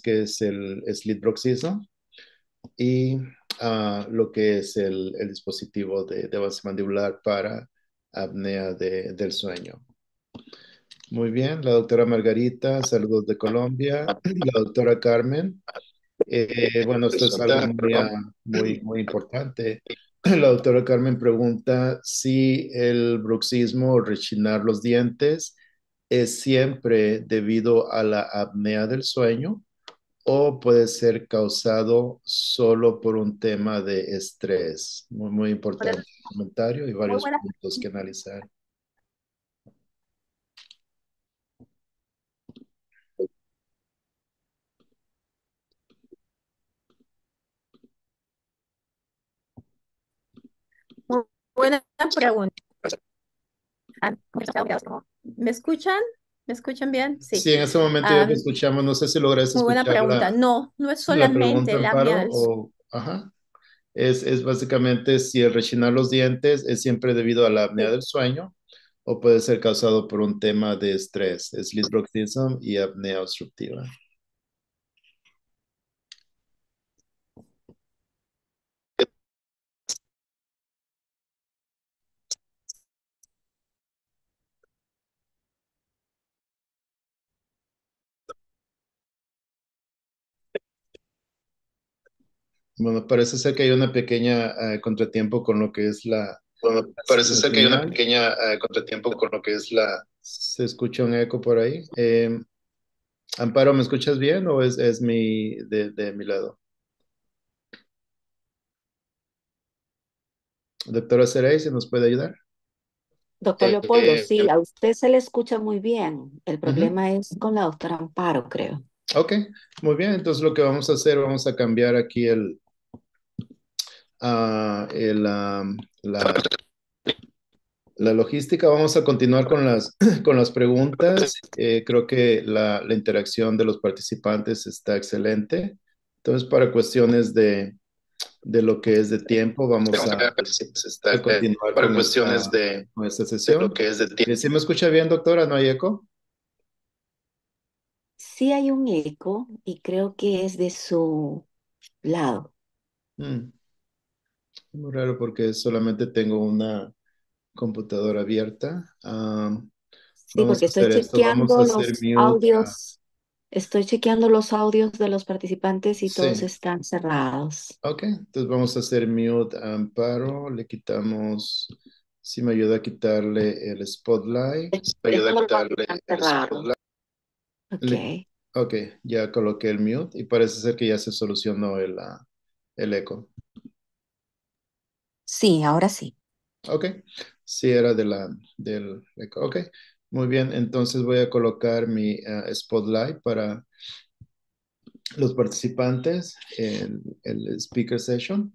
que es el slit broxismo y ah, lo que es el, dispositivo de, base mandibular para apnea del sueño. Muy bien, la doctora Margarita, saludos de Colombia, la doctora Carmen. Eh, bueno, esto es algo ah, muy, muy importante. La doctora Carmen pregunta si el bruxismo o rechinar los dientes es siempre debido a la apnea del sueño o puede ser causado solo por un tema de estrés. Muy, muy importante comentario y varios puntos que analizar. Buenas buena pregunta. Ah, ¿Me escuchan? ¿Me escuchan bien? Sí. Sí, en ese momento ya te escuchamos. No sé si lograste escuchar. Buena pregunta. no, no es solamente la pregunta, ajá. Es, es, básicamente si el rechinar los dientes es siempre debido a la apnea del sueño o puede ser causado por un tema de estrés, es y apnea obstructiva. Bueno, parece ser que hay una pequeña eh, contratiempo con lo que es la... Bueno, parece ser que hay una pequeña eh, contratiempo con lo que es la... Se escucha un eco por ahí. Eh, Amparo, ¿me escuchas bien o es, es mi, de, mi lado? Doctora Cerey, ¿se nos puede ayudar? Doctor Leopoldo, sí, a usted se le escucha muy bien. El problema es con la doctora Amparo, creo. Ok, muy bien. Entonces lo que vamos a hacer, vamos a cambiar aquí el, Ah, la, logística, vamos a continuar con las, con las preguntas. Eh, creo que la, la, interacción de los participantes está excelente. Entonces, para cuestiones de, de lo que es de tiempo, vamos a, continuar con cuestiones de, sesión. Eh, me escucha bien, doctora? ¿No hay eco? Sí hay un eco y creo que es de su lado. Mm muy raro porque solamente tengo una computadora abierta. sí, porque estoy chequeando los audios. Estoy chequeando los audios de los participantes y todos están cerrados. Ok, entonces vamos a hacer mute Amparo. Le quitamos, si me ayuda a quitarle el spotlight. me ayuda a quitarle el spotlight. Ok. ya coloqué el mute y parece ser que ya se solucionó el, ah, el eco. Sí, ahora sí. Ok, sí, era de la, del, ok, muy bien, entonces voy a colocar mi ah, spotlight para los participantes en el speaker session.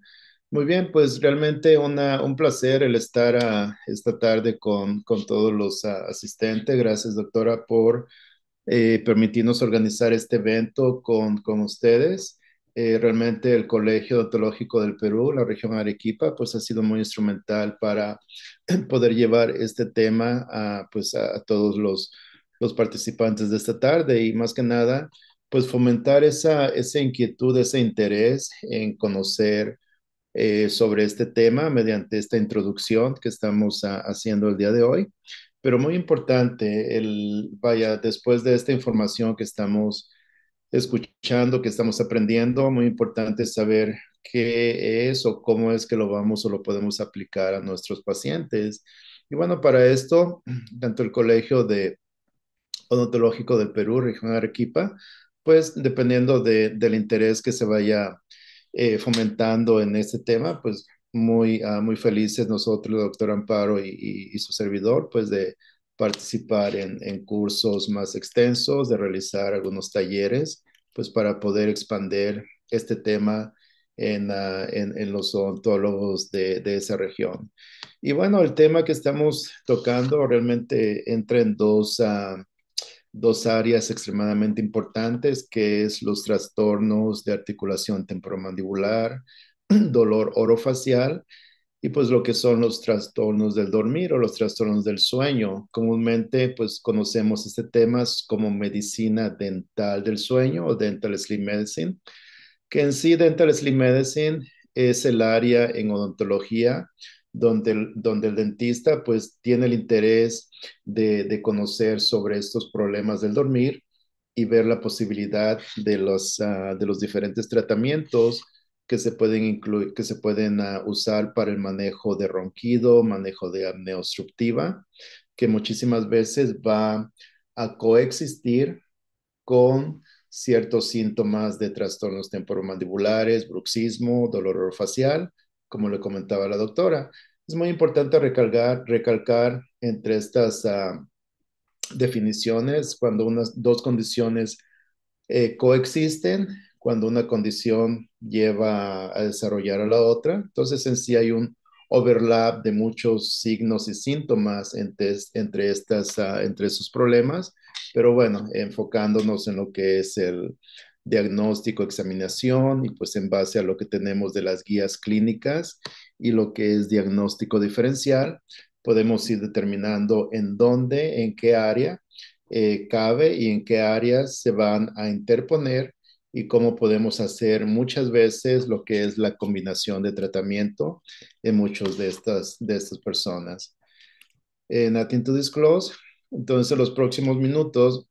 Muy bien, pues realmente un placer el estar ah, esta tarde con, todos los ah, asistentes. Gracias, doctora, por eh, permitirnos organizar este evento con, con ustedes. Eh, realmente el Colegio Odontológico del Perú, la región Arequipa, pues ha sido muy instrumental para poder llevar este tema a, pues, a, todos los, los participantes de esta tarde y más que nada, pues fomentar esa, esa inquietud, ese interés en conocer eh, sobre este tema mediante esta introducción que estamos haciendo el día de hoy. Pero muy importante, el, vaya, después de esta información que estamos escuchando, que estamos aprendiendo. Muy importante saber qué es o cómo es que lo vamos o lo podemos aplicar a nuestros pacientes. Y bueno, para esto, tanto el Colegio de Odontológico del Perú, Región Arequipa, pues dependiendo de, del interés que se vaya eh, fomentando en este tema, pues muy, ah, muy felices nosotros, doctor Amparo y, y, su servidor, pues de participar en, en cursos más extensos, de realizar algunos talleres pues para poder expandir este tema en, ah, los ontólogos de, esa región. Y bueno, el tema que estamos tocando realmente entra en dos, ah, dos áreas extremadamente importantes, que es los trastornos de articulación temporomandibular, dolor orofacial y pues lo que son los trastornos del dormir o los trastornos del sueño. Comúnmente pues conocemos este tema como medicina dental del sueño o dental sleep medicine, que en sí dental sleep medicine es el área en odontología donde el, donde el dentista pues tiene el interés de, de conocer sobre estos problemas del dormir y ver la posibilidad de los, ah, de los diferentes tratamientos que se pueden, incluir, que se pueden ah, usar para el manejo de ronquido, manejo de apnea obstructiva, que muchísimas veces va a coexistir con ciertos síntomas de trastornos temporomandibulares, bruxismo, dolor orofacial, como le comentaba la doctora. Es muy importante recalcar, recalcar entre estas ah, definiciones cuando unas dos condiciones eh, coexisten, cuando una condición lleva a desarrollar a la otra. Entonces en sí hay un overlap de muchos signos y síntomas entre, entre, estas, ah, entre esos problemas, pero bueno, enfocándonos en lo que es el diagnóstico, examinación y pues en base a lo que tenemos de las guías clínicas y lo que es diagnóstico diferencial, podemos ir determinando en dónde, en qué área eh, cabe y en qué áreas se van a interponer y cómo podemos hacer muchas veces lo que es la combinación de tratamiento en muchas de estas, de estas personas. En Nothing to Disclose, entonces en los próximos minutos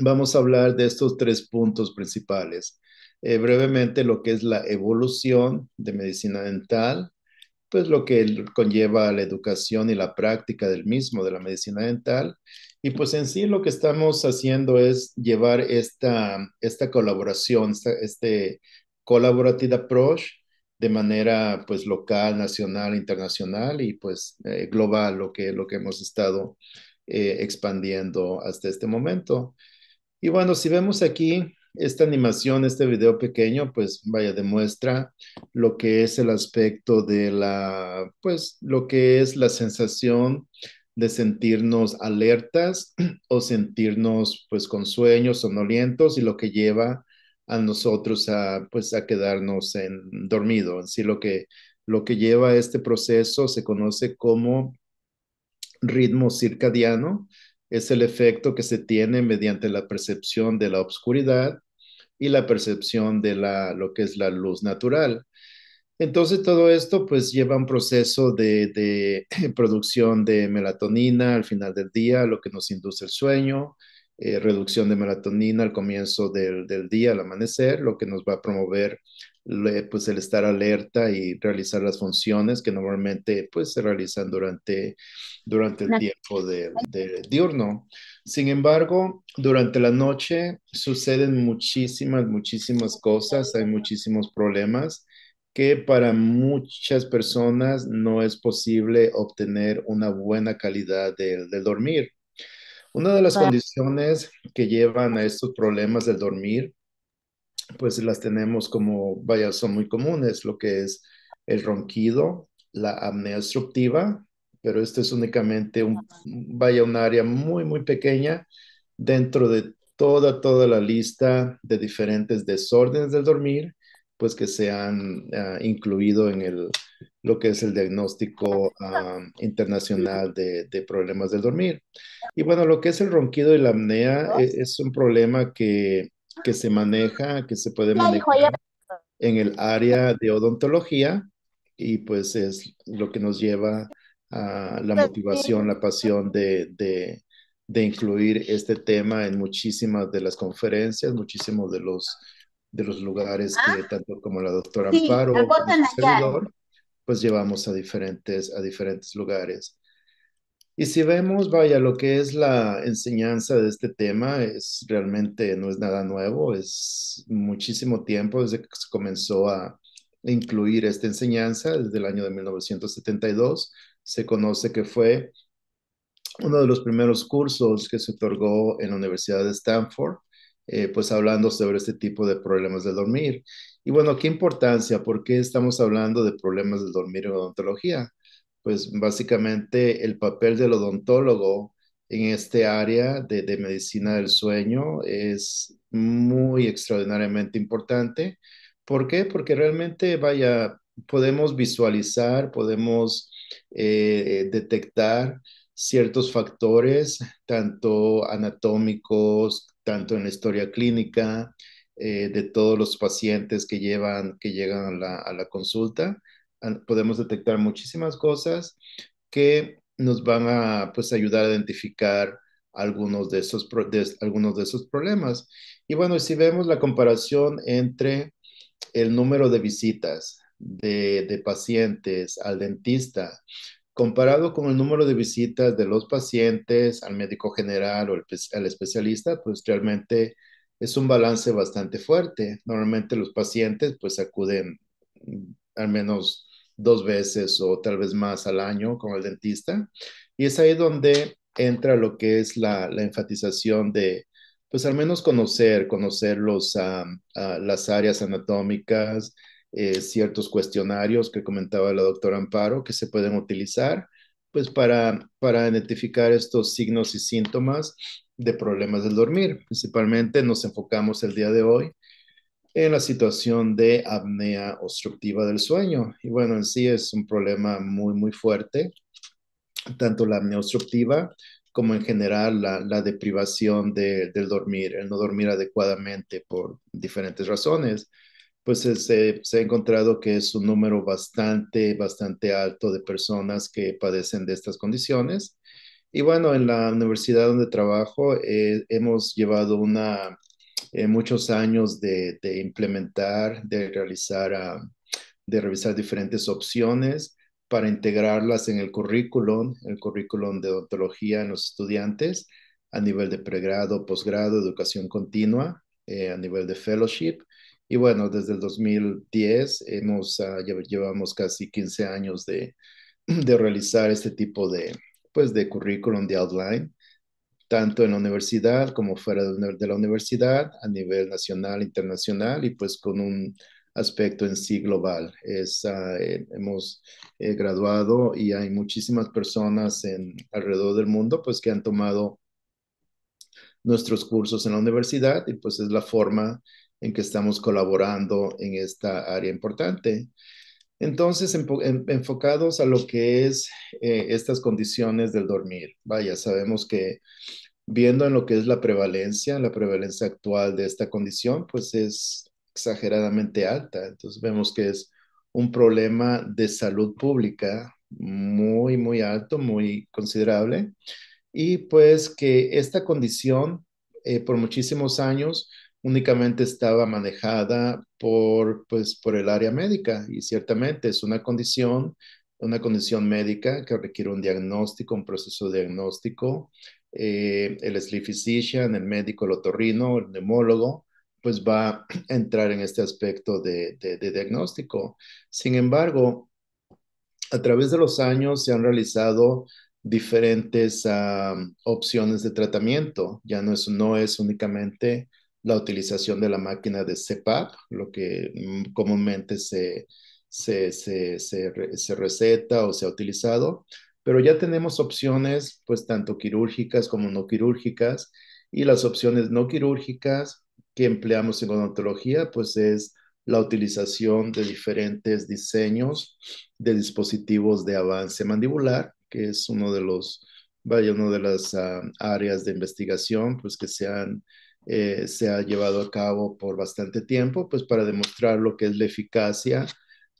vamos a hablar de estos tres puntos principales. Eh, brevemente lo que es la evolución de medicina dental, pues lo que conlleva la educación y la práctica del mismo, de la medicina dental, y pues en sí lo que estamos haciendo es llevar esta, esta colaboración, este collaborative approach de manera pues local, nacional, internacional y pues eh, global, lo que, lo que hemos estado eh, expandiendo hasta este momento. Y bueno, si vemos aquí esta animación, este video pequeño, pues vaya, demuestra lo que es el aspecto de la, pues lo que es la sensación de sentirnos alertas o sentirnos pues con sueños, somnolientos y lo que lleva a nosotros a pues a quedarnos en dormido. lo que lo que lleva a este proceso se conoce como ritmo circadiano, es el efecto que se tiene mediante la percepción de la oscuridad y la percepción de la, lo que es la luz natural. Entonces todo esto pues lleva un proceso de, producción de melatonina al final del día, lo que nos induce el sueño, eh, reducción de melatonina al comienzo del, día, al amanecer, lo que nos va a promover pues el estar alerta y realizar las funciones que normalmente pues se realizan durante, durante el tiempo de, de diurno. Sin embargo, durante la noche suceden muchísimas, muchísimas cosas, hay muchísimos problemas que para muchas personas no es posible obtener una buena calidad del dormir. Una de las condiciones que llevan a estos problemas del dormir, pues las tenemos como, vaya, son muy comunes, lo que es el ronquido, la apnea obstructiva, pero esto es únicamente un, vaya, un área muy, muy pequeña dentro de toda, toda la lista de diferentes desórdenes del dormir pues que se han ah, incluido en el, lo que es el diagnóstico ah, internacional de, problemas del dormir. Y bueno, lo que es el ronquido y la apnea e, es, un problema que, que, se maneja, que se puede manejar en el área de odontología y pues es lo que nos lleva a la motivación, la pasión de, de, de incluir este tema en muchísimas de las conferencias, muchísimos de los de los lugares que ah, tanto como la doctora Amparo, pues llevamos a diferentes, a diferentes lugares. Y si vemos, vaya, lo que es la enseñanza de este tema es realmente no es nada nuevo, es muchísimo tiempo desde que se comenzó a incluir esta enseñanza, desde el año de 1972, se conoce que fue uno de los primeros cursos que se otorgó en la Universidad de Stanford eh, pues hablando sobre este tipo de problemas de dormir. Y bueno, ¿qué importancia? ¿Por qué estamos hablando de problemas de dormir en odontología? Pues básicamente el papel del odontólogo en este área de, medicina del sueño es muy extraordinariamente importante. ¿Por qué? Porque realmente, vaya, podemos visualizar, podemos eh, detectar ciertos factores, tanto anatómicos, tanto en la historia clínica eh, de todos los pacientes que, llevan, que llegan a la, consulta. Podemos detectar muchísimas cosas que nos van a pues, ayudar a identificar algunos de, esos, algunos de esos problemas. Y bueno, si vemos la comparación entre el número de visitas de pacientes al dentista comparado con el número de visitas de los pacientes al médico general o al especialista, pues realmente es un balance bastante fuerte. Normalmente los pacientes pues acuden mm, al menos dos veces o tal vez más al año con el dentista y es ahí donde entra lo que es la, enfatización de pues al menos conocer, conocer los, las áreas anatómicas, eh, ciertos cuestionarios que comentaba la doctora Amparo que se pueden utilizar pues para, identificar estos signos y síntomas de problemas del dormir. Principalmente nos enfocamos el día de hoy en la situación de apnea obstructiva del sueño. Y bueno, en sí es un problema muy, muy fuerte, tanto la apnea obstructiva como en general la, la deprivación del dormir, el no dormir adecuadamente por diferentes razones pues este, se ha encontrado que es un número bastante, bastante alto de personas que padecen de estas condiciones. Y bueno, en la universidad donde trabajo eh, hemos llevado eh, muchos años de, implementar, de realizar, ah, de revisar diferentes opciones para integrarlas en el currículum, el currículum de odontología en los estudiantes a nivel de pregrado, posgrado, educación continua, eh, a nivel de fellowship y bueno, desde el 2010 hemos, ah, llevamos casi 15 años de, de, realizar este tipo de, pues, de currículum, de outline, tanto en la universidad como fuera de la universidad, a nivel nacional, internacional y pues con un aspecto en sí global. Ah, eh, hemos eh, graduado y hay muchísimas personas en, alrededor del mundo pues, que han tomado nuestros cursos en la universidad y pues es la forma en que estamos colaborando en esta área importante. Entonces, em-, enfocados a lo que es eh, estas condiciones del dormir. Vaya, sabemos que viendo en lo que es la prevalencia, la prevalencia actual de esta condición, pues es exageradamente alta. Entonces vemos que es un problema de salud pública muy, muy alto, muy considerable. Y pues que esta condición eh, por muchísimos años únicamente estaba manejada por, pues, por el área médica y ciertamente es una condición, una condición médica que requiere un diagnóstico, un proceso diagnóstico. Eh, el sleep physician, el médico, el el neumólogo, pues va a entrar en este aspecto de, diagnóstico. Sin embargo, a través de los años se han realizado diferentes ah, opciones de tratamiento. Ya no es, no es únicamente la utilización de la máquina de CPAP, lo que mm, comúnmente se, se, receta o se ha utilizado, pero ya tenemos opciones, pues tanto quirúrgicas como no quirúrgicas, y las opciones no quirúrgicas que empleamos en odontología, pues es la utilización de diferentes diseños de dispositivos de avance mandibular, que es uno de los, vaya, uno de las ah, áreas de investigación, pues que se han eh, se ha llevado a cabo por bastante tiempo, pues para demostrar lo que es la eficacia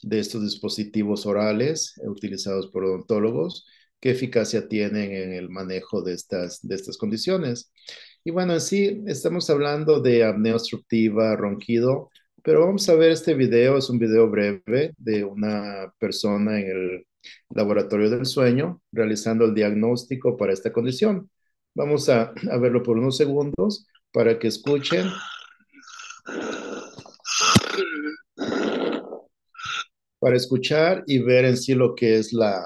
de estos dispositivos orales utilizados por odontólogos, qué eficacia tienen en el manejo de estas, condiciones. Y bueno, así estamos hablando de apnea obstructiva, ronquido, pero vamos a ver este video, es un video breve de una persona en el laboratorio del sueño realizando el diagnóstico para esta condición. Vamos a verlo por unos segundos para que escuchen. Para escuchar y ver en sí lo que es la,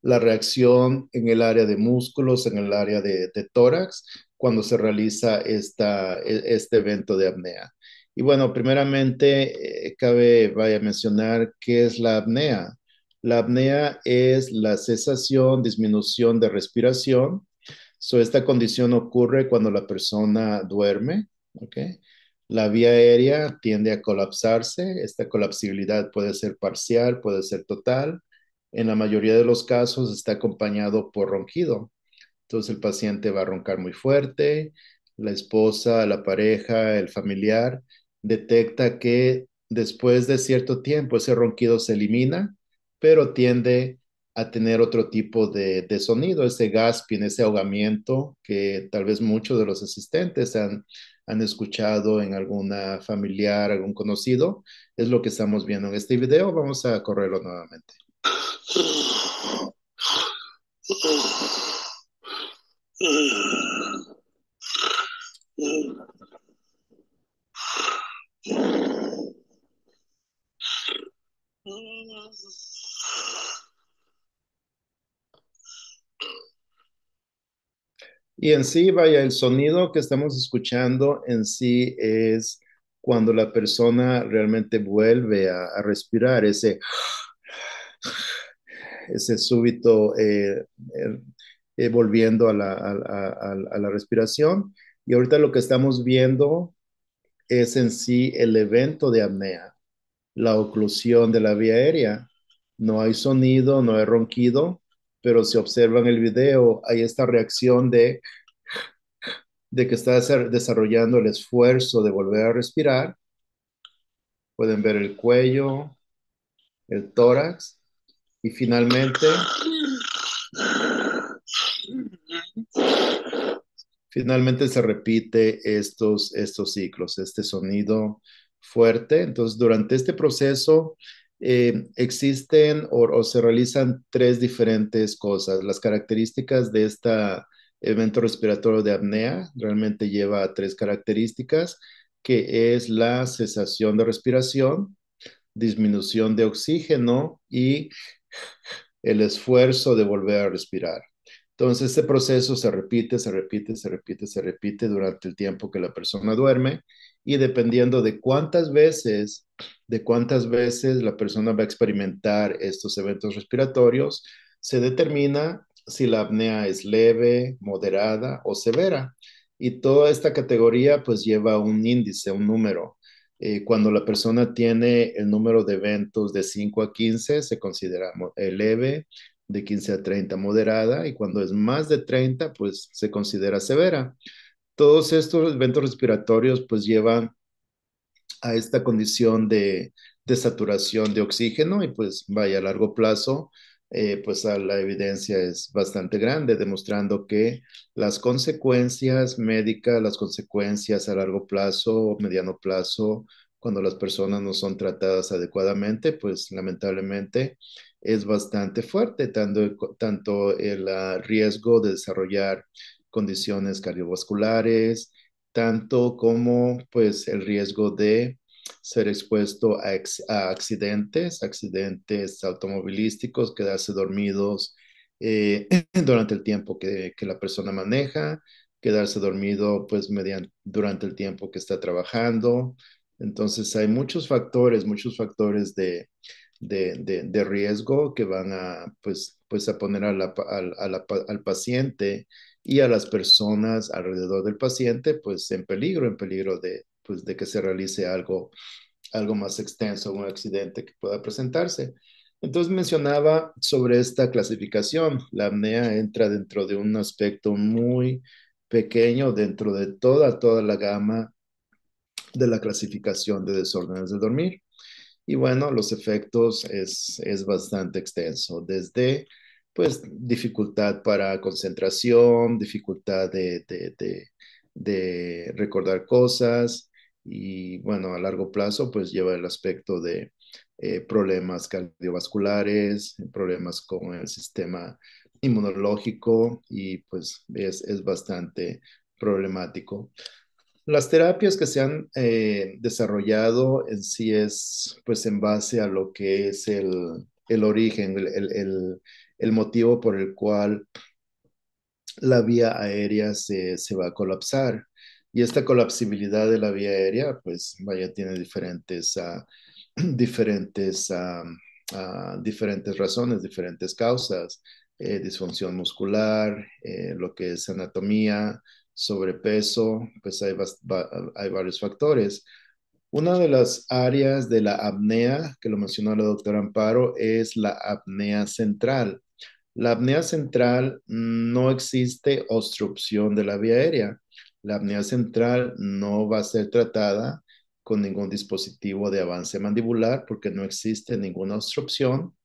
la reacción en el área de músculos, en el área de, tórax, cuando se realiza esta, e, este evento de apnea. Y bueno, primeramente, eh, cabe vaya a mencionar qué es la apnea. La apnea es la cesación, disminución de respiración So, esta condición ocurre cuando la persona duerme, ¿ok? La vía aérea tiende a colapsarse, esta colapsibilidad puede ser parcial, puede ser total. En la mayoría de los casos está acompañado por ronquido. Entonces el paciente va a roncar muy fuerte, la esposa, la pareja, el familiar detecta que después de cierto tiempo ese ronquido se elimina, pero tiende a a tener otro tipo de, sonido, ese gasping, ese ahogamiento que tal vez muchos de los asistentes han, han escuchado en alguna familiar, algún conocido, es lo que estamos viendo en este video. Vamos a correrlo nuevamente. Y en sí, vaya, el sonido que estamos escuchando en sí es cuando la persona realmente vuelve a, respirar, ese, ese súbito eh, eh, volviendo a la, a la respiración. Y ahorita lo que estamos viendo es en sí el evento de apnea, la oclusión de la vía aérea. No hay sonido, no hay ronquido, pero si observan el video, hay esta reacción de, de que está desarrollando el esfuerzo de volver a respirar. Pueden ver el cuello, el tórax y finalmente finalmente se repite estos estos ciclos, este sonido fuerte. Entonces, durante este proceso eh, existen o, o, se realizan tres diferentes cosas. Las características de este evento respiratorio de apnea realmente lleva a tres características, que es la cesación de respiración, disminución de oxígeno y el esfuerzo de volver a respirar. Entonces, este proceso se repite, se repite, se repite, se repite durante el tiempo que la persona duerme y dependiendo de cuántas veces, de cuántas veces la persona va a experimentar estos eventos respiratorios, se determina si la apnea es leve, moderada o severa. Y toda esta categoría pues lleva un índice, un número. Eh, cuando la persona tiene el número de eventos de 5 a 15, se considera eh, leve, de 15 a 30 moderada, y cuando es más de 30, pues se considera severa todos estos eventos respiratorios pues llevan a esta condición de, saturación de oxígeno y pues vaya a largo plazo, eh, pues la evidencia es bastante grande, demostrando que las consecuencias médicas, las consecuencias a largo plazo o mediano plazo, cuando las personas no son tratadas adecuadamente, pues lamentablemente es bastante fuerte, tanto el ah, riesgo de desarrollar condiciones cardiovasculares, tanto como pues el riesgo de ser expuesto a, accidentes, accidentes automovilísticos, quedarse dormidos eh, durante el tiempo que, la persona maneja, quedarse dormido pues durante el tiempo que está trabajando. Entonces hay muchos factores, muchos factores de, de, riesgo que van a pues, pues a poner al paciente y a las personas alrededor del paciente, pues en peligro, en peligro de, pues, de que se realice algo, algo más extenso, un accidente que pueda presentarse. Entonces mencionaba sobre esta clasificación, la apnea entra dentro de un aspecto muy pequeño dentro de toda, toda la gama de la clasificación de desórdenes de dormir. Y bueno, los efectos es, es bastante extenso, desde pues dificultad para concentración, dificultad de, recordar cosas y bueno, a largo plazo pues lleva el aspecto de eh, problemas cardiovasculares, problemas con el sistema inmunológico y pues es, bastante problemático. Las terapias que se han eh, desarrollado en sí es pues en base a lo que es el, origen, el, el motivo por el cual la vía aérea se, va a colapsar. Y esta colapsibilidad de la vía aérea, pues vaya, tiene diferentes, ah, diferentes, ah, ah, diferentes razones, diferentes causas, eh, disfunción muscular, eh, lo que es anatomía, sobrepeso, pues hay, hay varios factores. Una de las áreas de la apnea, que lo mencionó la doctora Amparo, es la apnea central. La apnea central no existe obstrucción de la vía aérea. La apnea central no va a ser tratada con ningún dispositivo de avance mandibular porque no existe ninguna obstrucción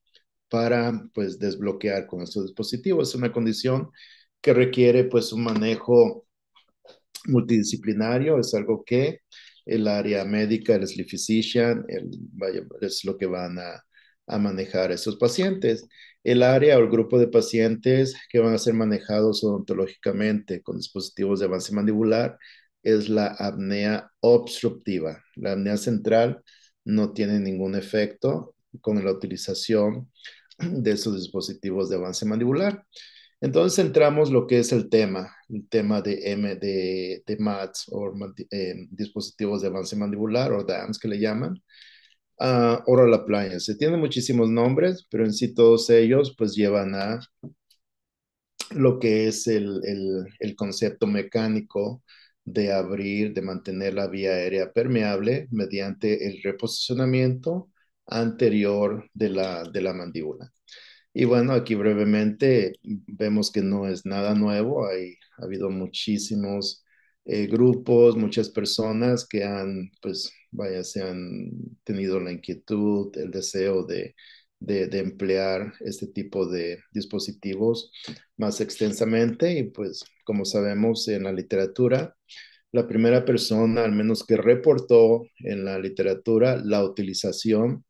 para pues desbloquear con estos dispositivos. Es una condición que requiere pues un manejo multidisciplinario, es algo que el área médica, el sleep physician, es lo que van a, manejar esos pacientes el área o el grupo de pacientes que van a ser manejados odontológicamente con dispositivos de avance mandibular es la apnea obstructiva. La apnea central no tiene ningún efecto con la utilización de esos dispositivos de avance mandibular. Entonces entramos lo que es el tema, el tema de, MADS MATS o eh, dispositivos de avance mandibular o DAMS que le llaman. La ah, Oral Appliance. Tiene muchísimos nombres, pero en sí todos ellos pues llevan a lo que es el, el, el concepto mecánico de abrir, de mantener la vía aérea permeable mediante el reposicionamiento anterior de la, de la mandíbula. Y bueno, aquí brevemente vemos que no es nada nuevo, Hay, ha habido muchísimos eh, grupos, muchas personas que han pues, vaya, se han tenido la inquietud, el deseo de, emplear este tipo de dispositivos más extensamente y pues como sabemos en la literatura, la primera persona al menos que reportó en la literatura la utilización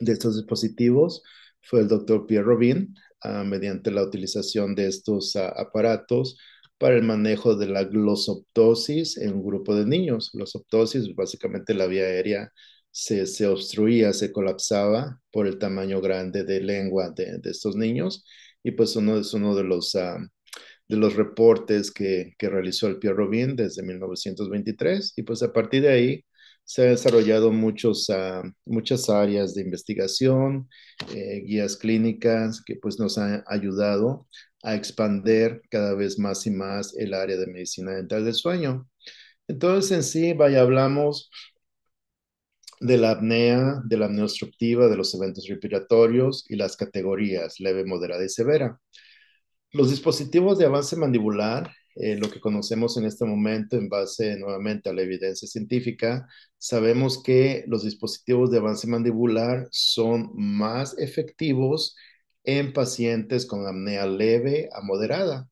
de estos dispositivos fue el doctor Pierre Robin ah, mediante la utilización de estos ah, aparatos para el manejo de la glosoptosis en un grupo de niños. Glosoptosis, básicamente la vía aérea se, obstruía, se colapsaba por el tamaño grande de lengua de, estos niños y pues uno es uno de los, ah, de los reportes que, realizó el Pierre Robin desde 1923 y pues a partir de ahí se han desarrollado muchos, ah, muchas áreas de investigación, eh, guías clínicas que pues nos han ayudado a expandir cada vez más y más el área de medicina dental del sueño. Entonces, en sí, vaya, hablamos de la apnea, de la apnea obstructiva, de los eventos respiratorios y las categorías leve, moderada y severa. Los dispositivos de avance mandibular, eh, lo que conocemos en este momento en base nuevamente a la evidencia científica, sabemos que los dispositivos de avance mandibular son más efectivos en pacientes con apnea leve a moderada.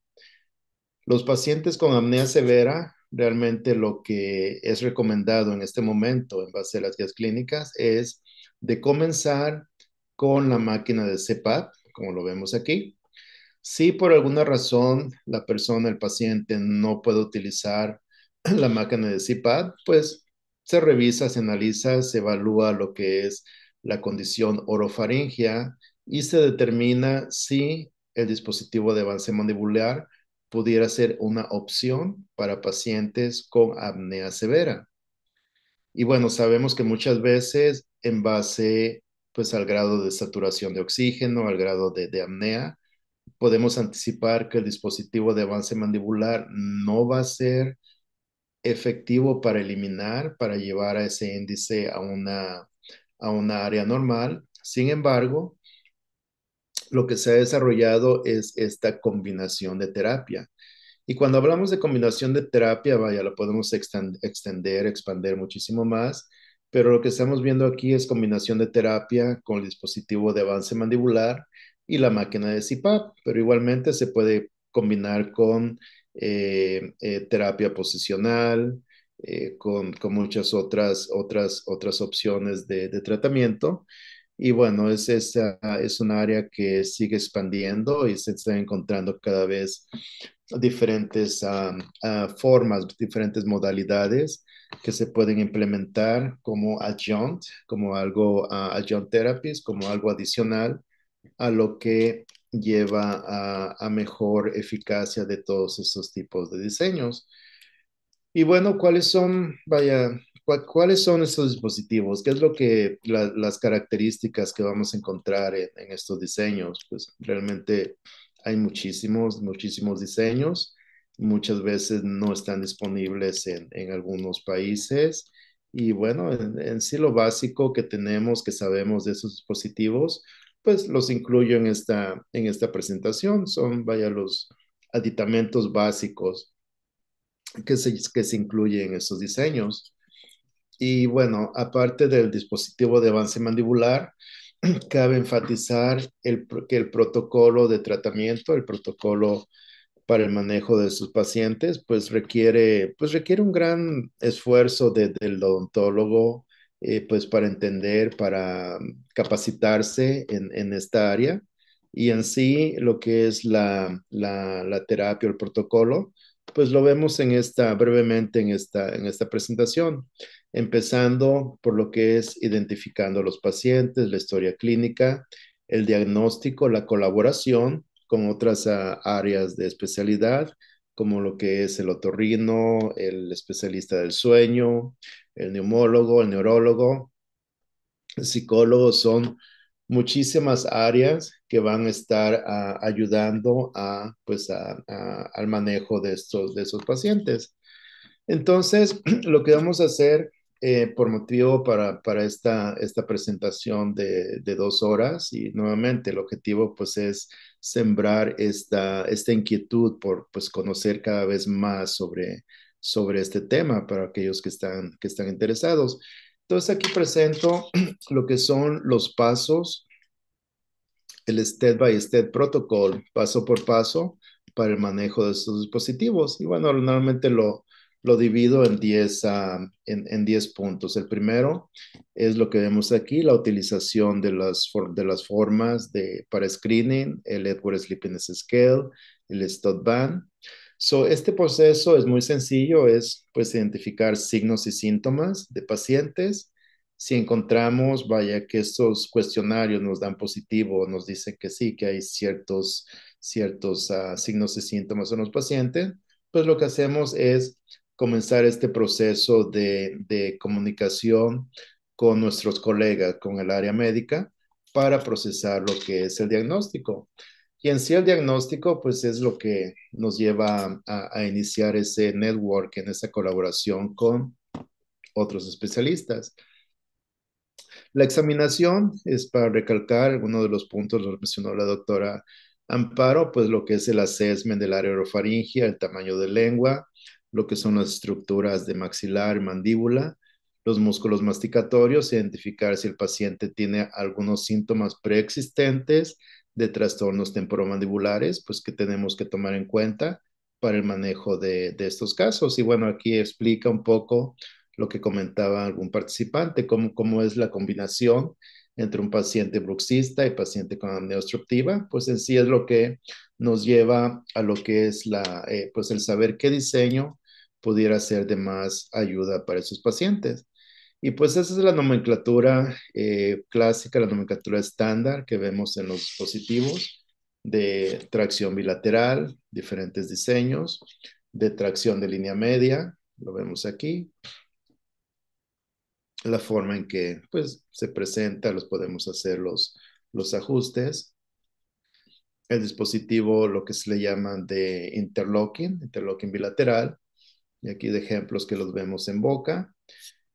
Los pacientes con apnea severa, realmente lo que es recomendado en este momento en base a las guías clínicas es de comenzar con la máquina de CPAP, como lo vemos aquí. Si por alguna razón la persona, el paciente, no puede utilizar la máquina de CPAP, pues se revisa, se analiza, se evalúa lo que es la condición orofaringea, y se determina si el dispositivo de avance mandibular pudiera ser una opción para pacientes con apnea severa. Y bueno, sabemos que muchas veces en base pues al grado de saturación de oxígeno, al grado de, apnea, podemos anticipar que el dispositivo de avance mandibular no va a ser efectivo para eliminar, para llevar a ese índice a una área normal. Sin embargo, lo que se ha desarrollado es esta combinación de terapia. Y cuando hablamos de combinación de terapia, vaya, la podemos extender, expander muchísimo más, pero lo que estamos viendo aquí es combinación de terapia con el dispositivo de avance mandibular y la máquina de CPAP, pero igualmente se puede combinar con eh, eh, terapia posicional, eh, con, muchas otras, otras, otras opciones de tratamiento. Y bueno, es, es un área que sigue expandiendo y se está encontrando cada vez diferentes ah, formas, diferentes modalidades que se pueden implementar como adjunct, como algo ah, adjunct therapies, como algo adicional a lo que lleva a, a, mejor eficacia de todos esos tipos de diseños. Y bueno, ¿cuáles son, vaya, ¿Cuáles son esos dispositivos? ¿Qué es lo que las características que vamos a encontrar en, estos diseños? Pues realmente hay muchísimos, muchísimos diseños. Muchas veces no están disponibles en, en algunos países. Y bueno, en, sí lo básico que tenemos, que sabemos de esos dispositivos, pues los incluyo en esta, en esta presentación. Son, vaya, los aditamentos básicos que se, que se incluyen en estos diseños. Y bueno, aparte del dispositivo de avance mandibular, cabe enfatizar el, que el protocolo de tratamiento, el protocolo para el manejo de sus pacientes, pues requiere, pues requiere un gran esfuerzo del odontólogo, eh, pues para entender, para capacitarse en, en, esta área y en sí lo que es la, la, terapia o el protocolo, pues lo vemos en esta, brevemente en esta, en esta presentación empezando por lo que es identificando a los pacientes, la historia clínica, el diagnóstico, la colaboración con otras ah, áreas de especialidad, como lo que es el otorrino, el especialista del sueño, el neumólogo, el neurólogo, el psicólogo, son muchísimas áreas que van a estar ah, ayudando a, pues, al manejo de estos, de esos pacientes. Entonces, lo que vamos a hacer eh, por motivo para, para esta, esta presentación de, de, dos horas y nuevamente el objetivo pues es sembrar esta, esta inquietud por pues conocer cada vez más sobre, sobre este tema para aquellos que están, que están interesados. Entonces aquí presento lo que son los pasos, el Step by Step Protocol, paso por paso para el manejo de estos dispositivos. Y bueno, normalmente lo, lo divido en 10 ah, en, puntos. El primero es lo que vemos aquí, la utilización de las, de las formas de, para screening, el Edward Sleepiness Scale, el STOTBAN. Band. este proceso es muy sencillo, es pues identificar signos y síntomas de pacientes. Si encontramos, vaya, que estos cuestionarios nos dan positivo, nos dicen que sí, que hay ciertos, ciertos ah, signos y síntomas en los pacientes, pues lo que hacemos es comenzar este proceso de, comunicación con nuestros colegas, con el área médica, para procesar lo que es el diagnóstico. Y en sí el diagnóstico, pues es lo que nos lleva a, iniciar ese network, en esa colaboración con otros especialistas. La examinación es para recalcar uno de los puntos, lo mencionó la doctora Amparo, pues lo que es el assessment del área orofaringia, el tamaño de lengua, lo que son las estructuras de maxilar y mandíbula, los músculos masticatorios, identificar si el paciente tiene algunos síntomas preexistentes de trastornos temporomandibulares, pues que tenemos que tomar en cuenta para el manejo de, de estos casos. Y bueno, aquí explica un poco lo que comentaba algún participante, cómo, es la combinación entre un paciente bruxista y paciente con apnea obstructiva, pues en sí es lo que nos lleva a lo que es la, eh, pues el saber qué diseño pudiera ser de más ayuda para esos pacientes. Y pues esa es la nomenclatura eh, clásica, la nomenclatura estándar que vemos en los dispositivos de tracción bilateral, diferentes diseños, de tracción de línea media, lo vemos aquí, la forma en que pues, se presenta, los podemos hacer los, los ajustes, el dispositivo, lo que se le llama de interlocking, interlocking bilateral, y aquí de ejemplos que los vemos en boca.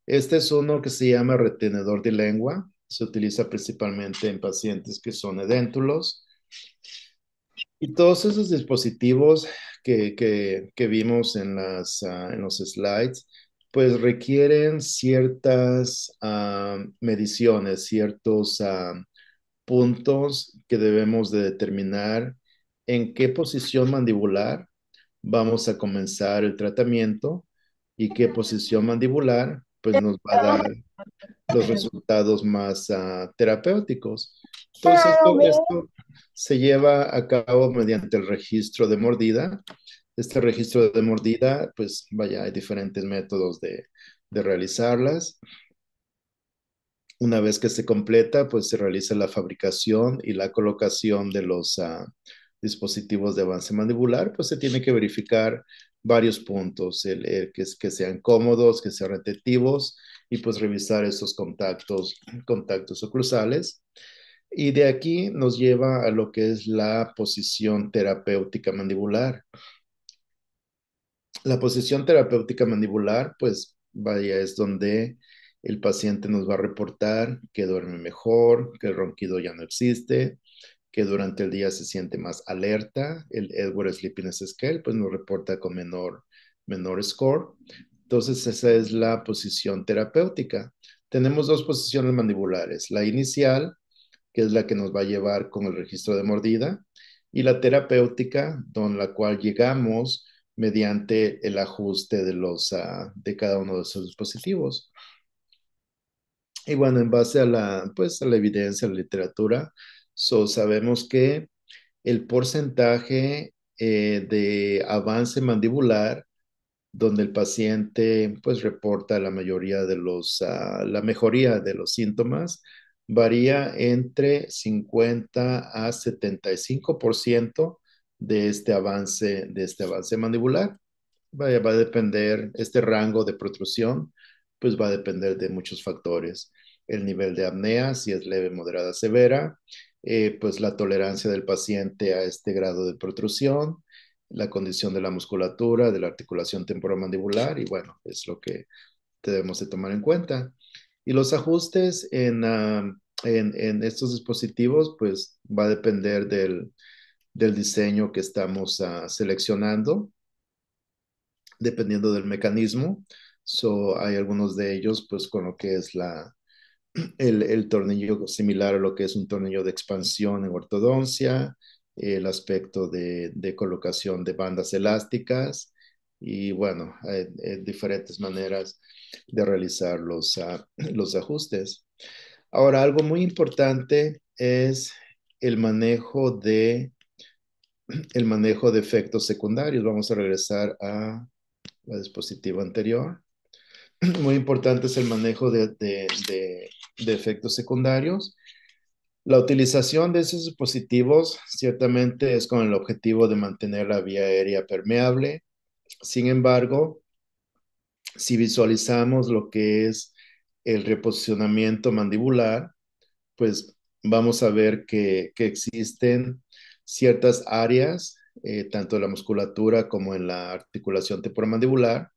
Este es uno que se llama retenedor de lengua, se utiliza principalmente en pacientes que son edéntulos. Y todos esos dispositivos que, que, que vimos en, las, ah, en los slides, pues requieren ciertas ah, mediciones, ciertos ah, puntos que debemos de determinar en qué posición mandibular vamos a comenzar el tratamiento y qué posición mandibular pues nos va a dar los resultados más ah, terapéuticos. Entonces, todo esto se lleva a cabo mediante el registro de mordida. Este registro de mordida, pues vaya, hay diferentes métodos de, realizarlas. Una vez que se completa, pues se realiza la fabricación y la colocación de los, ah, dispositivos de avance mandibular, pues se tiene que verificar varios puntos, que, sean cómodos, que sean retentivos y pues revisar esos contactos, contactos cruzales. Y de aquí nos lleva a lo que es la posición terapéutica mandibular. La posición terapéutica mandibular, pues vaya, es donde el paciente nos va a reportar que duerme mejor, que el ronquido ya no existe, que durante el día se siente más alerta. El Edward Sleepiness Scale pues nos reporta con menor, menor score. Entonces esa es la posición terapéutica. Tenemos dos posiciones mandibulares, la inicial, que es la que nos va a llevar con el registro de mordida, y la terapéutica, con la cual llegamos mediante el ajuste de, los, ah, de cada uno de esos dispositivos. Y bueno, en base a la, pues, a la evidencia, a la literatura, So, sabemos que el porcentaje eh, de avance mandibular donde el paciente pues reporta la mayoría de los, ah, la mejoría de los síntomas varía entre 50 a 75% de este avance, de este avance mandibular. va a depender, este rango de protrusión, pues va a depender de muchos factores. El nivel de apnea, si es leve, moderada, severa, eh, pues la tolerancia del paciente a este grado de protrusión, la condición de la musculatura, de la articulación temporomandibular y bueno, es lo que debemos de tomar en cuenta. Y los ajustes en, ah, en, estos dispositivos pues va a depender del, del diseño que estamos ah, seleccionando, dependiendo del mecanismo. hay algunos de ellos pues con lo que es la, el, tornillo similar a lo que es un tornillo de expansión en ortodoncia, el aspecto de, colocación de bandas elásticas y bueno, diferentes maneras de realizar los, ah, los ajustes. Ahora, algo muy importante es el manejo de el manejo de efectos secundarios. Vamos a regresar a la dispositiva anterior. muy importante es el manejo de, de, de, efectos secundarios. La utilización de esos dispositivos ciertamente es con el objetivo de mantener la vía aérea permeable. Sin embargo, si visualizamos lo que es el reposicionamiento mandibular, pues vamos a ver que, que existen ciertas áreas, eh, tanto en la musculatura como en la articulación temporomandibular,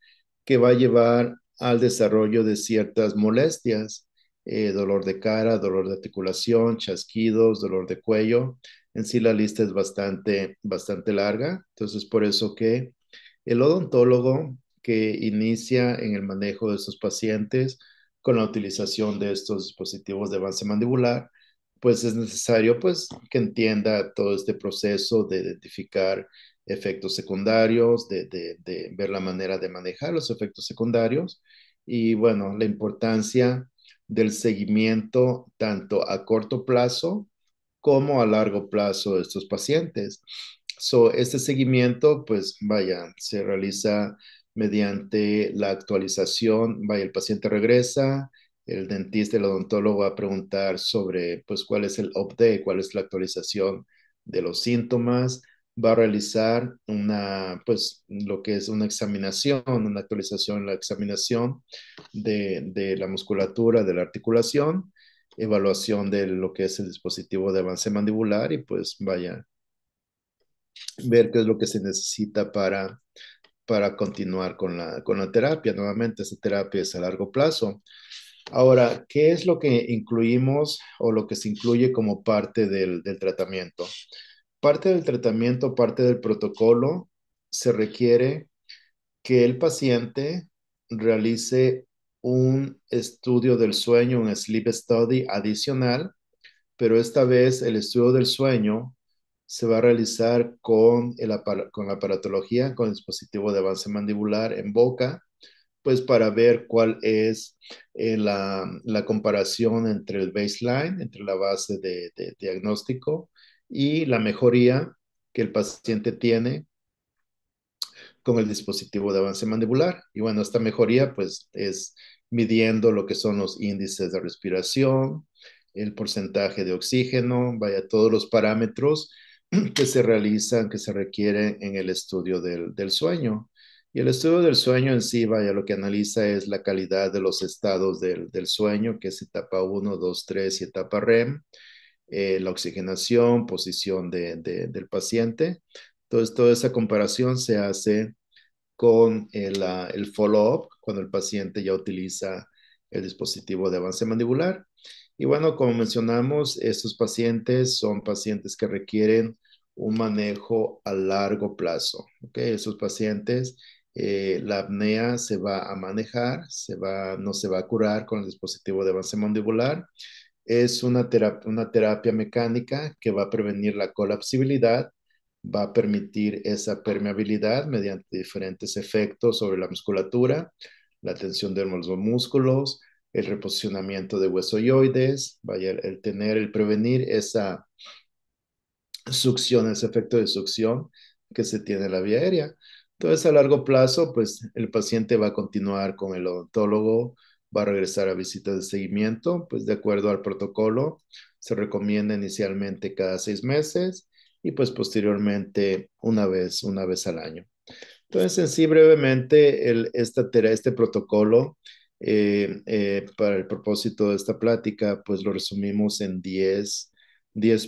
que va a llevar al desarrollo de ciertas molestias, eh, dolor de cara, dolor de articulación, chasquidos, dolor de cuello. En sí la lista es bastante, bastante larga, entonces por eso que el odontólogo que inicia en el manejo de estos pacientes con la utilización de estos dispositivos de avance mandibular, pues es necesario pues que entienda todo este proceso de identificar efectos secundarios, de, ver la manera de manejar los efectos secundarios y bueno, la importancia del seguimiento tanto a corto plazo como a largo plazo de estos pacientes. So, este seguimiento, pues vaya, se realiza mediante la actualización, vaya, el paciente regresa, el dentista, el odontólogo va a preguntar sobre, pues, cuál es el update, cuál es la actualización de los síntomas, va a realizar una, pues, lo que es una examinación, una actualización, en la examinación de, la musculatura, de la articulación, evaluación de lo que es el dispositivo de avance mandibular y pues vaya, ver qué es lo que se necesita para, para continuar con la, terapia. Nuevamente, esa terapia es a largo plazo. Ahora, ¿qué es lo que incluimos o lo que se incluye como parte del tratamiento? Parte del tratamiento, parte del protocolo, se requiere que el paciente realice un estudio del sueño, un sleep study adicional, pero esta vez el estudio del sueño se va a realizar con, con la aparatología, con el dispositivo de avance mandibular en boca, pues para ver cuál es eh, la, comparación entre el baseline, entre la base de diagnóstico y la mejoría que el paciente tiene con el dispositivo de avance mandibular. Y bueno, esta mejoría pues es midiendo lo que son los índices de respiración, el porcentaje de oxígeno, vaya, todos los parámetros que se realizan, que se requieren en el estudio del, sueño. Y el estudio del sueño en sí, vaya, lo que analiza es la calidad de los estados del, del sueño, que es etapa 1, 2, 3 y etapa REM. Eh, la oxigenación, posición de, del paciente. Entonces, toda esa comparación se hace con ah, el, follow-up, cuando el paciente ya utiliza el dispositivo de avance mandibular. Y bueno, como mencionamos, estos pacientes son pacientes que requieren un manejo a largo plazo. Esos pacientes, eh, la apnea se va a manejar, se va, no se va a curar con el dispositivo de avance mandibular es una terapia, mecánica que va a prevenir la colapsibilidad, va a permitir esa permeabilidad mediante diferentes efectos sobre la musculatura, la tensión de los músculos, el reposicionamiento de hueso huesoioides, va el tener, el prevenir esa succión, ese efecto de succión que se tiene en la vía aérea. Entonces, a largo plazo, pues el paciente va a continuar con el odontólogo, va a regresar a visitas de seguimiento, pues de acuerdo al protocolo se recomienda inicialmente cada seis meses y pues posteriormente una vez, una vez al año. Entonces, en sí, brevemente, este protocolo eh, eh, para el propósito de esta plática, pues lo resumimos en 10,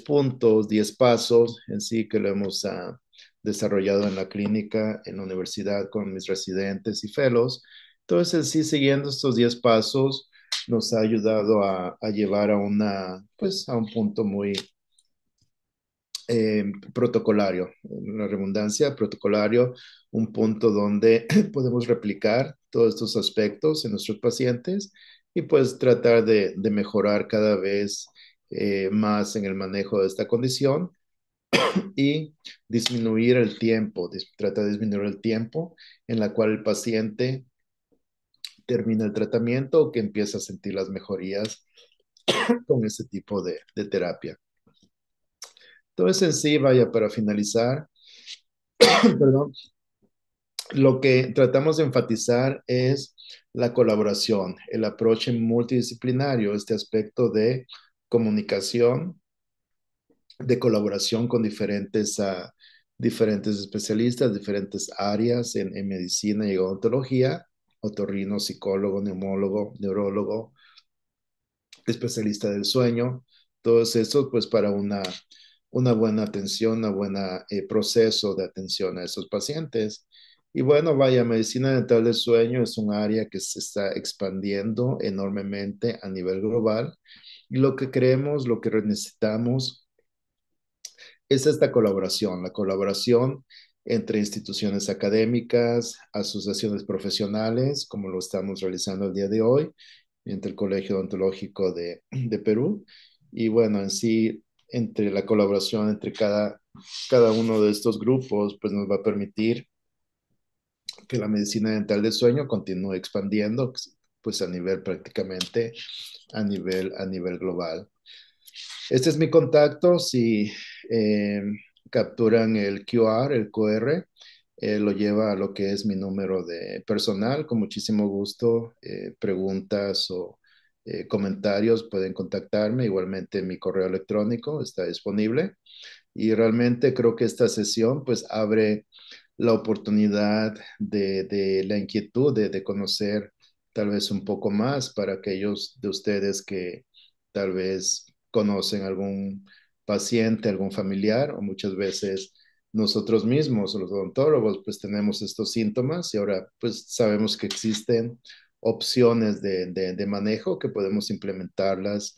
puntos, 10 pasos en sí que lo hemos ah, desarrollado en la clínica, en la universidad con mis residentes y fellows entonces, sí, siguiendo estos 10 pasos, nos ha ayudado a, llevar a una, pues, a un punto muy eh, protocolario, una redundancia, protocolario, un punto donde podemos replicar todos estos aspectos en nuestros pacientes y pues tratar de, mejorar cada vez eh, más en el manejo de esta condición y disminuir el tiempo, tratar de disminuir el tiempo en la cual el paciente termina el tratamiento o que empieza a sentir las mejorías con ese tipo de, terapia. Entonces, en sí, vaya para finalizar, lo que tratamos de enfatizar es la colaboración, el aproche multidisciplinario, este aspecto de comunicación, de colaboración con diferentes, ah, diferentes especialistas, diferentes áreas en, en medicina y odontología, otorrino, psicólogo, neumólogo, neurólogo, especialista del sueño, todo eso pues para una, una buena atención, un buen eh, proceso de atención a esos pacientes. Y bueno, vaya, medicina dental del sueño es un área que se está expandiendo enormemente a nivel global. Y lo que creemos, lo que necesitamos es esta colaboración, la colaboración entre instituciones académicas, asociaciones profesionales, como lo estamos realizando el día de hoy, entre el Colegio Odontológico de, Perú, y bueno, en sí, entre la colaboración entre cada, cada uno de estos grupos, pues nos va a permitir que la medicina dental de sueño continúe expandiendo, pues a nivel prácticamente, a nivel, a nivel global. Este es mi contacto, si... Eh, capturan el QR, el QR, eh, lo lleva a lo que es mi número de personal. Con muchísimo gusto, eh, preguntas o eh, comentarios pueden contactarme. Igualmente mi correo electrónico está disponible. Y realmente creo que esta sesión pues abre la oportunidad de, la inquietud de, conocer tal vez un poco más para aquellos de ustedes que tal vez conocen algún paciente, algún familiar o muchas veces nosotros mismos, los odontólogos, pues tenemos estos síntomas y ahora pues sabemos que existen opciones de, de, manejo que podemos implementarlas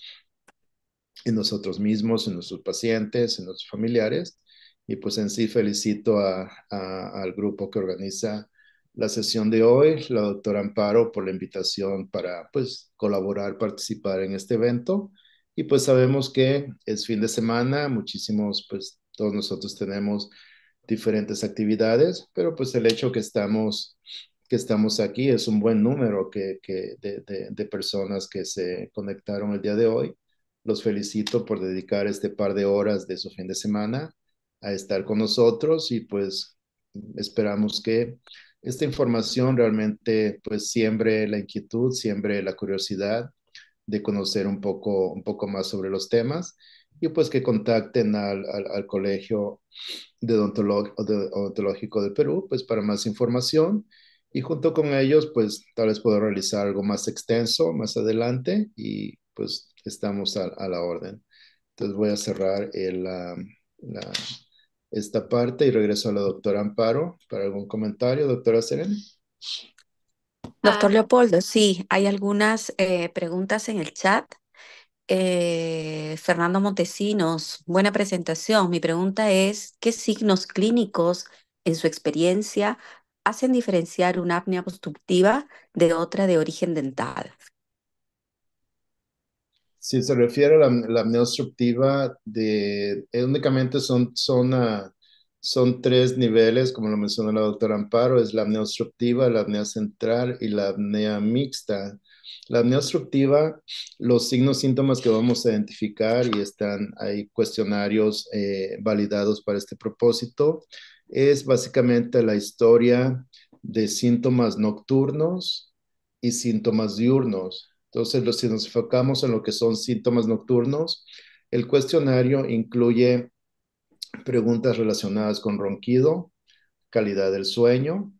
en nosotros mismos, en nuestros pacientes, en nuestros familiares. Y pues en sí felicito a, al grupo que organiza la sesión de hoy, la doctora Amparo, por la invitación para pues colaborar, participar en este evento. Y pues sabemos que es fin de semana, muchísimos, pues todos nosotros tenemos diferentes actividades, pero pues el hecho que estamos, que estamos aquí es un buen número que, que de, de personas que se conectaron el día de hoy. Los felicito por dedicar este par de horas de su fin de semana a estar con nosotros y pues esperamos que esta información realmente pues siembre la inquietud, siembre la curiosidad de conocer un poco, un poco más sobre los temas y pues que contacten al, al, Colegio de, de Odontológico del Perú pues para más información y junto con ellos pues tal vez puedo realizar algo más extenso más adelante y pues estamos a, la orden. Entonces voy a cerrar esta parte y regreso a la doctora Amparo para algún comentario, doctora Serena. Doctor ah. Leopoldo, sí, hay algunas eh, preguntas en el chat. Eh, Fernando Montesinos, buena presentación. Mi pregunta es, ¿qué signos clínicos, en su experiencia, hacen diferenciar una apnea obstructiva de otra de origen dental? Si se refiere a la, apnea obstructiva, de, únicamente son, son ah, son tres niveles, como lo mencionó la doctora Amparo, es la apnea obstructiva, la apnea central y la apnea mixta. La apnea obstructiva, los signos, síntomas que vamos a identificar y están, ahí cuestionarios eh, validados para este propósito, es básicamente la historia de síntomas nocturnos y síntomas diurnos. Entonces, si nos enfocamos en lo que son síntomas nocturnos, el cuestionario incluye preguntas relacionadas con ronquido, calidad del sueño,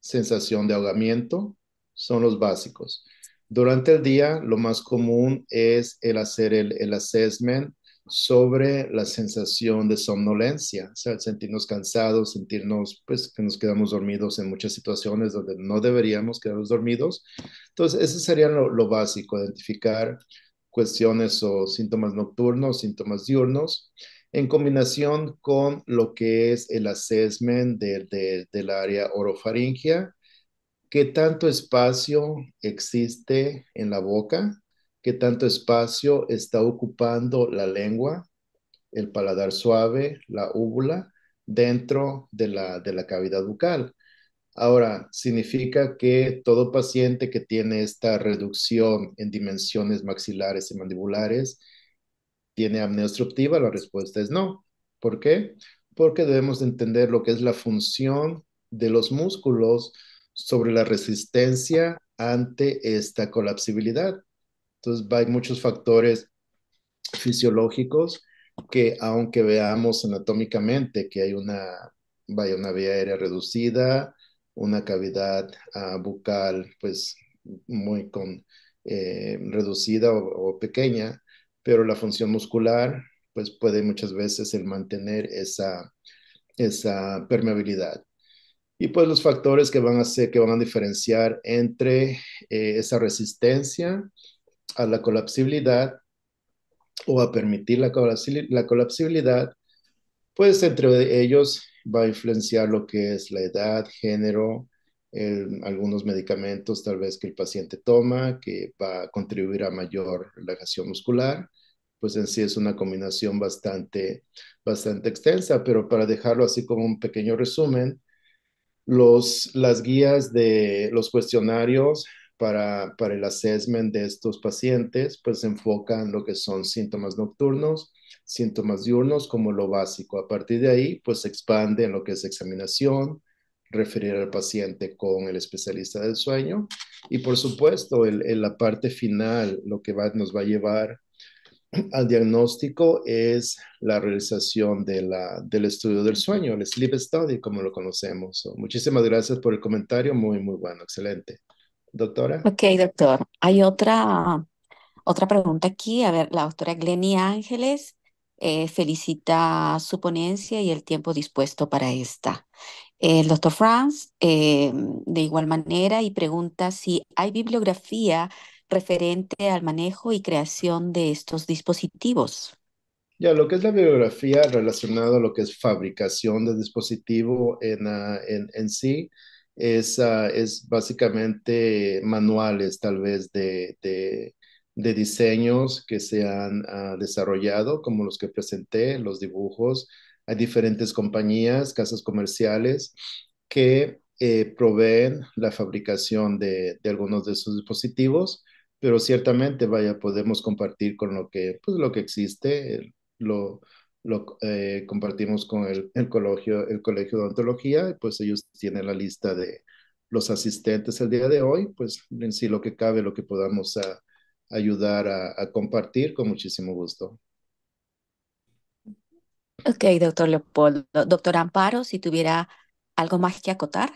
sensación de ahogamiento, son los básicos. Durante el día, lo más común es el hacer el, assessment sobre la sensación de somnolencia, o sea, sentirnos cansados, sentirnos pues que nos quedamos dormidos en muchas situaciones donde no deberíamos quedarnos dormidos. Entonces, ese sería lo, lo básico, identificar cuestiones o síntomas nocturnos, síntomas diurnos en combinación con lo que es el assessment del área orofaringia, qué tanto espacio existe en la boca, qué tanto espacio está ocupando la lengua, el paladar suave, la úvula, dentro de la cavidad bucal. Ahora, significa que todo paciente que tiene esta reducción en dimensiones maxilares y mandibulares, tiene apnea obstructiva? La respuesta es no. ¿Por qué? Porque debemos entender lo que es la función de los músculos sobre la resistencia ante esta colapsibilidad. Entonces, hay muchos factores fisiológicos que aunque veamos anatómicamente que hay una, vaya, una vía aérea reducida, una cavidad ah, bucal pues muy con, eh, reducida o, pequeña, pero la función muscular pues puede muchas veces el mantener esa, permeabilidad. Y pues los factores que van a ser que van a diferenciar entre eh, esa resistencia a la colapsibilidad o a permitir la, la colapsibilidad, pues entre ellos va a influenciar lo que es la edad, género, algunos medicamentos tal vez que el paciente toma, que va a contribuir a mayor relajación muscular, pues en sí es una combinación bastante, bastante extensa, pero para dejarlo así como un pequeño resumen, las guías de los cuestionarios para, para el assessment de estos pacientes, pues se enfocan lo que son síntomas nocturnos, síntomas diurnos como lo básico. A partir de ahí, pues se expande en lo que es examinación, referir al paciente con el especialista del sueño. Y por supuesto, en la parte final, lo que nos va a llevar al diagnóstico es la realización de la, del estudio del sueño, el sleep study, como lo conocemos. muchísimas gracias por el comentario, muy, muy bueno, excelente. Doctora. Ok, doctor. Hay otra, otra pregunta aquí. A ver, la doctora Gleni Ángeles eh, felicita su ponencia y el tiempo dispuesto para esta. El doctor Franz, eh, de igual manera, y pregunta si hay bibliografía referente al manejo y creación de estos dispositivos. Ya, lo que es la bibliografía relacionada a lo que es fabricación de dispositivo en, ah, sí, ah, es, básicamente manuales tal vez de, de, diseños que se han ah, desarrollado, como los que presenté, los dibujos, hay diferentes compañías, casas comerciales que eh, proveen la fabricación de, algunos de esos dispositivos, pero ciertamente, vaya, podemos compartir con lo que, pues, lo que existe, lo, lo eh, compartimos con el, colegio, el colegio de Ontología, pues ellos tienen la lista de los asistentes el día de hoy, pues en sí lo que cabe, lo que podamos ah, ayudar a compartir, con muchísimo gusto. Ok, doctor Leopoldo. Doctor Amparo, si tuviera algo más que acotar.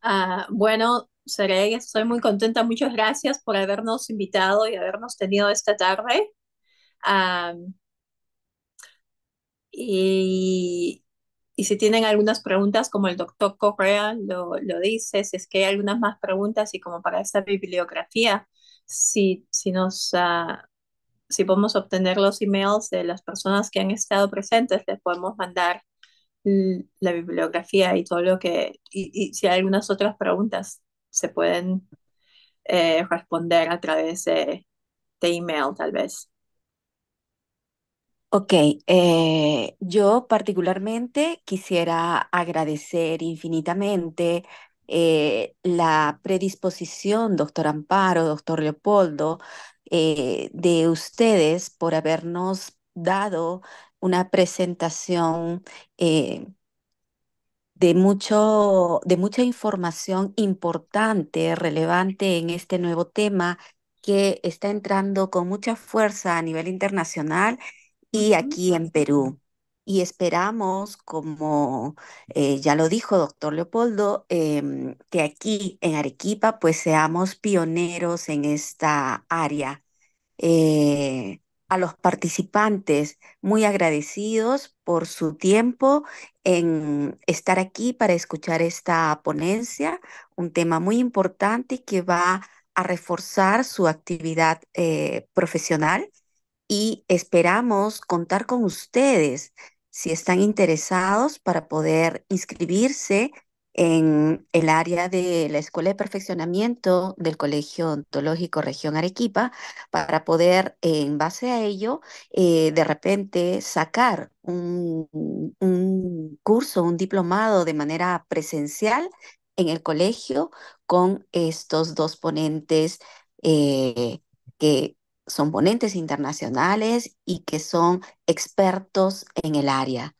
Ah, bueno, Seré, estoy muy contenta. Muchas gracias por habernos invitado y habernos tenido esta tarde. y, si tienen algunas preguntas, como el doctor Correa lo, dice, si es que hay algunas más preguntas y como para esta bibliografía, si, si nos ah, si podemos obtener los emails de las personas que han estado presentes, les podemos mandar la bibliografía y todo lo que, y, si hay algunas otras preguntas, se pueden eh, responder a través de, de, email tal vez. Ok, eh, yo particularmente quisiera agradecer infinitamente eh, la predisposición, doctor Amparo, doctor Leopoldo, eh, de ustedes por habernos dado una presentación eh, de, mucho, de mucha información importante, relevante en este nuevo tema que está entrando con mucha fuerza a nivel internacional y aquí en Perú y esperamos, como eh, ya lo dijo doctor Leopoldo, em, que aquí en Arequipa pues seamos pioneros en esta área. Eh, a los participantes muy agradecidos por su tiempo en estar aquí para escuchar esta ponencia, un tema muy importante que va a reforzar su actividad eh, profesional y esperamos contar con ustedes si están interesados para poder inscribirse en el área de la Escuela de Perfeccionamiento del Colegio Ontológico Región Arequipa para poder, en base a ello, eh, de repente sacar un, curso, un diplomado de manera presencial en el colegio con estos dos ponentes eh, que son ponentes internacionales y que son expertos en el área.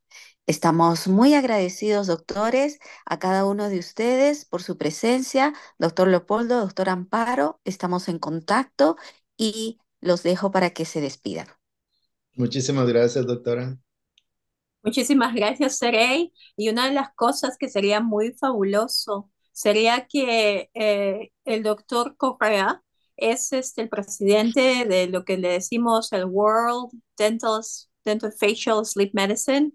Estamos muy agradecidos, doctores, a cada uno de ustedes por su presencia. Doctor Leopoldo, doctor Amparo, estamos en contacto y los dejo para que se despidan. Muchísimas gracias, doctora. Muchísimas gracias, Serey. Y una de las cosas que sería muy fabuloso sería que eh, el doctor Correa es este, el presidente de lo que le decimos el World Dental, Facial Sleep Medicine,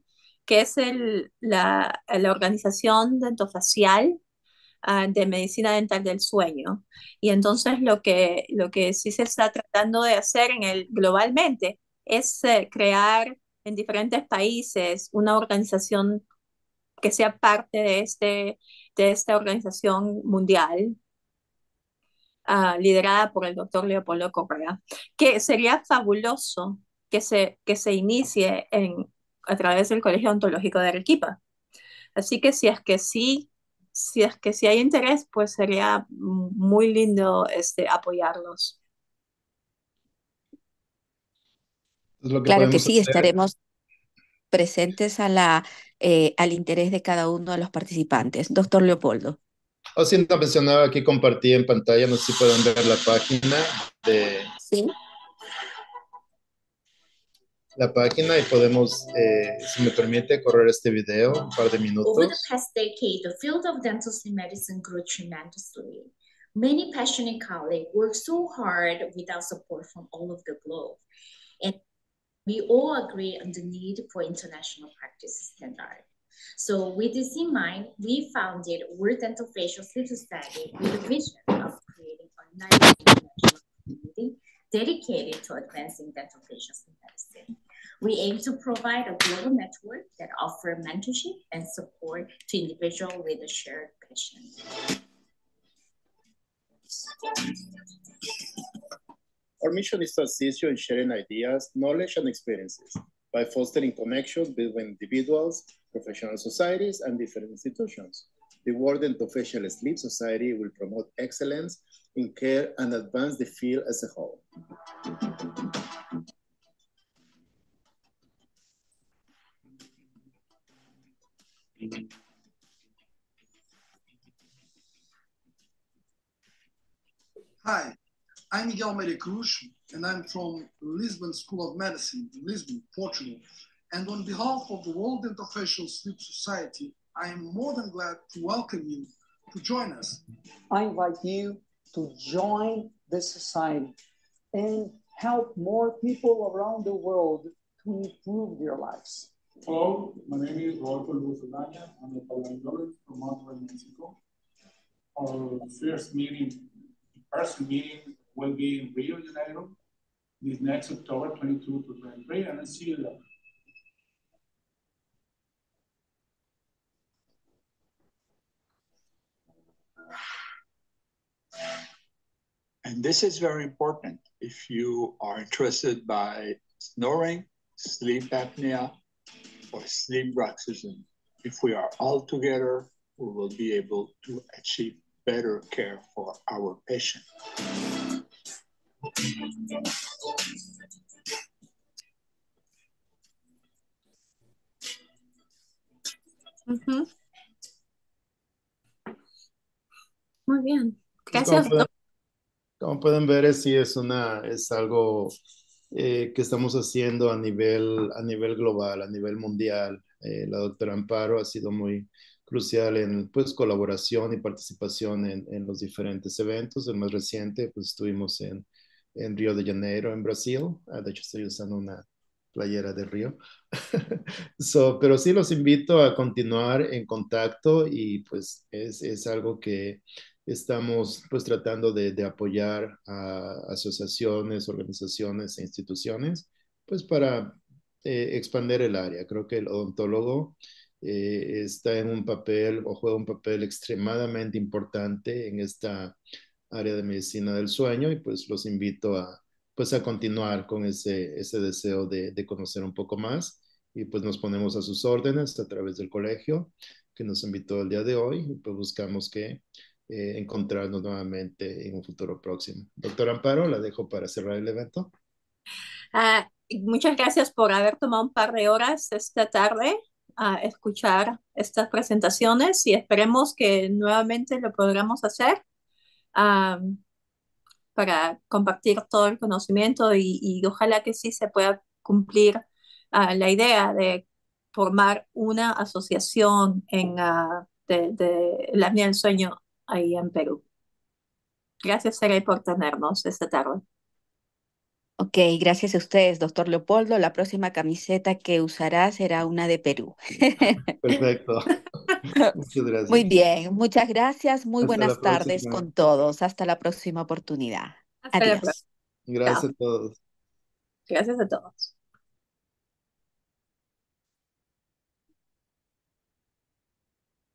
que es el, la, organización dentofacial facial ah, de medicina dental del sueño. Y entonces lo que, lo que sí se está tratando de hacer en el, globalmente es eh, crear en diferentes países una organización que sea parte de, este, de esta organización mundial Ah, liderada por el doctor Leopoldo Correa, que sería fabuloso que se, que se inicie en, a través del Colegio Ontológico de Arequipa. Así que si es que sí, si es que sí hay interés, pues sería muy lindo este, apoyarlos. claro que sí, estaremos presentes a la, eh, al interés de cada uno de los participantes. Doctor Leopoldo. Haciendo mencionaba aquí, compartí en pantalla, no sé si pueden ver la página de... Sí. La página y podemos, eh, si me permite, correr este video un par de minutos. Over the past decade, the field of dental medicine grew tremendously. Many passionate colleagues work so hard without support from all over the globe. And we all agree on the need for international practice standards. So with this in mind, we founded World Dental Facial Sleep Society with the vision of creating a international community dedicated to advancing dental facial sleep medicine. We aim to provide a global network that offers mentorship and support to individuals with a shared passion. Our mission is to assist you in sharing ideas, knowledge, and experiences by fostering connections between individuals, professional societies, and different institutions. The Warden Professional Sleep Society will promote excellence in care and advance the field as a whole. Thank you. I'm Miguel Maria Cruz, and I'm from Lisbon School of Medicine, Lisbon, Portugal. And on behalf of the World Interfacial Sleep Society, I am more than glad to welcome you to join us. I invite you to join the society and help more people around the world to improve their lives. Hello, my name is Rodolfo Luz i I'm a paleontologist from Monterrey, Mexico. Our first meeting, first meeting will be in Rio de Janeiro this next October 22 to 23, and I see you there. And this is very important if you are interested by snoring, sleep apnea, or sleep bruxism. If we are all together, we will be able to achieve better care for our patients. Muy bien. Pues, Gracias. Como, pueden, ver, sí es una, es algo eh, que estamos haciendo a nivel, a nivel global, a nivel mundial. Eh, la doctora Amparo ha sido muy crucial en pues, colaboración y participación en, en los diferentes eventos. El más reciente, pues estuvimos en en Río de Janeiro, en Brasil. Ah, de hecho, estoy usando una playera de Río. pero sí los invito a continuar en contacto y pues es, es algo que estamos pues tratando de, de, apoyar a asociaciones, organizaciones e instituciones pues para eh, expandir el área. Creo que el odontólogo eh, está en un papel o juega un papel extremadamente importante en esta área de medicina del sueño y pues los invito a, pues a continuar con ese, ese deseo de, de conocer un poco más y pues nos ponemos a sus órdenes a través del colegio que nos invitó el día de hoy y pues buscamos que eh, encontrarnos nuevamente en un futuro próximo. Doctor Amparo, la dejo para cerrar el evento. Ah, muchas gracias por haber tomado un par de horas esta tarde a escuchar estas presentaciones y esperemos que nuevamente lo podamos hacer para compartir todo el conocimiento y, ojalá que sí se pueda cumplir ah, la idea de formar una asociación en, ah, de, la Mía del sueño ahí en Perú. Gracias, Sere, por tenernos esta tarde. Ok, gracias a ustedes, doctor Leopoldo. La próxima camiseta que usará será una de Perú. Perfecto. Muchas gracias. Muy bien, muchas gracias. Muy buenas tardes con todos. Hasta la próxima oportunidad. Hasta Adiós. Gracias a todos. Gracias a todos.